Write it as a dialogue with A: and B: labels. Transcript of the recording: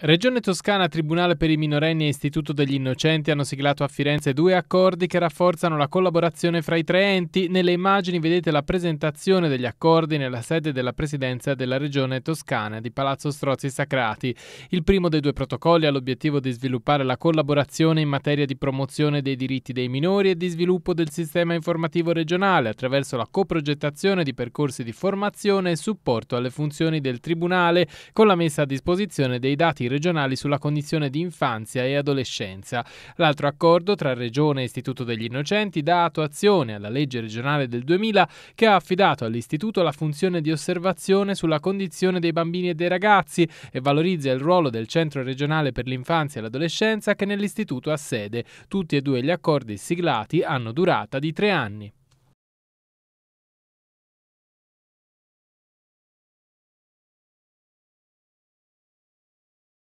A: Regione Toscana, Tribunale per i minorenni e Istituto degli Innocenti hanno siglato a Firenze due accordi che rafforzano la collaborazione fra i tre enti. Nelle immagini vedete la presentazione degli accordi nella sede della Presidenza della Regione Toscana di Palazzo Strozzi Sacrati. Il primo dei due protocolli ha l'obiettivo di sviluppare la collaborazione in materia di promozione dei diritti dei minori e di sviluppo del sistema informativo regionale attraverso la coprogettazione di percorsi di formazione e supporto alle funzioni del Tribunale con la messa a disposizione dei dati regionali sulla condizione di infanzia e adolescenza. L'altro accordo tra Regione e Istituto degli Innocenti dà attuazione alla legge regionale del 2000 che ha affidato all'Istituto la funzione di osservazione sulla condizione dei bambini e dei ragazzi e valorizza il ruolo del Centro regionale per l'infanzia e l'adolescenza che nell'Istituto ha sede. Tutti e due gli accordi siglati hanno durata di tre anni.